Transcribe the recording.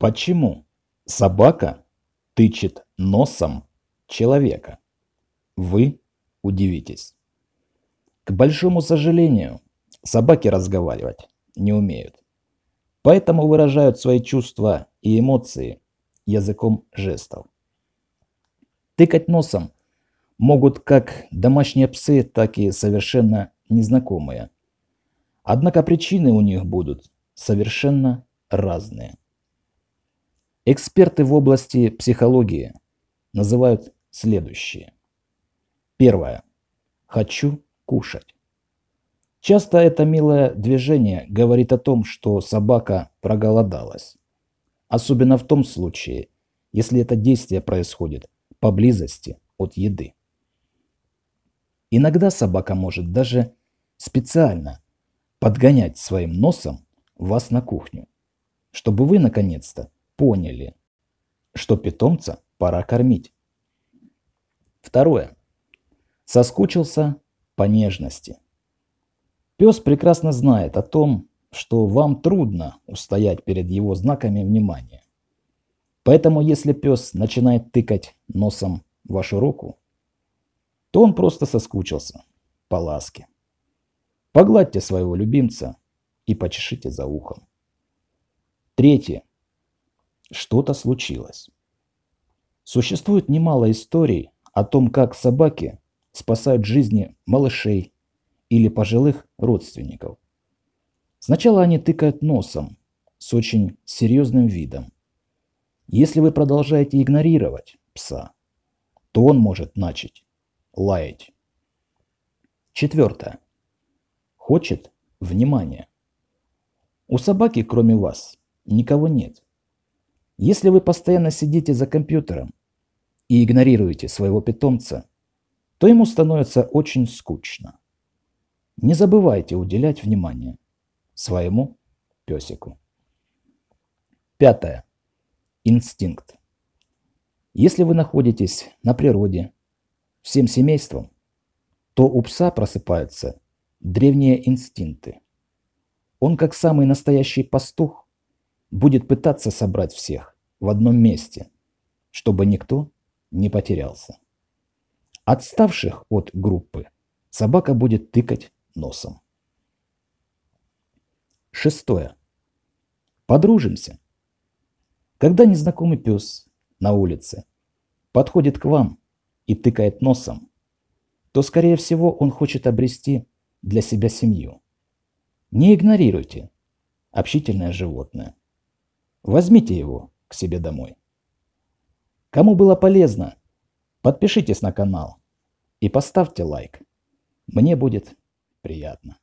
Почему собака тычет носом человека? Вы удивитесь. К большому сожалению, собаки разговаривать не умеют. Поэтому выражают свои чувства и эмоции языком жестов. Тыкать носом могут как домашние псы, так и совершенно незнакомые. Однако причины у них будут совершенно разные. Эксперты в области психологии называют следующее. Первое. Хочу кушать. Часто это милое движение говорит о том, что собака проголодалась. Особенно в том случае, если это действие происходит поблизости от еды. Иногда собака может даже специально подгонять своим носом вас на кухню, чтобы вы наконец-то поняли, что питомца пора кормить. Второе. Соскучился по нежности. Пес прекрасно знает о том, что вам трудно устоять перед его знаками внимания. Поэтому если пес начинает тыкать носом вашу руку, то он просто соскучился по ласке. Погладьте своего любимца и почешите за ухом. Третье. Что-то случилось. Существует немало историй о том, как собаки спасают жизни малышей или пожилых родственников. Сначала они тыкают носом с очень серьезным видом. Если вы продолжаете игнорировать пса, то он может начать лаять. Четвертое. Хочет внимания. У собаки, кроме вас, никого нет. Если вы постоянно сидите за компьютером и игнорируете своего питомца, то ему становится очень скучно. Не забывайте уделять внимание своему песику. Пятое. Инстинкт. Если вы находитесь на природе всем семейством, то у пса просыпаются древние инстинкты. Он как самый настоящий пастух будет пытаться собрать всех в одном месте, чтобы никто не потерялся. Отставших от группы собака будет тыкать носом. Шестое. Подружимся. Когда незнакомый пес на улице подходит к вам и тыкает носом, то, скорее всего, он хочет обрести для себя семью. Не игнорируйте общительное животное. Возьмите его к себе домой. Кому было полезно, подпишитесь на канал и поставьте лайк. Мне будет приятно.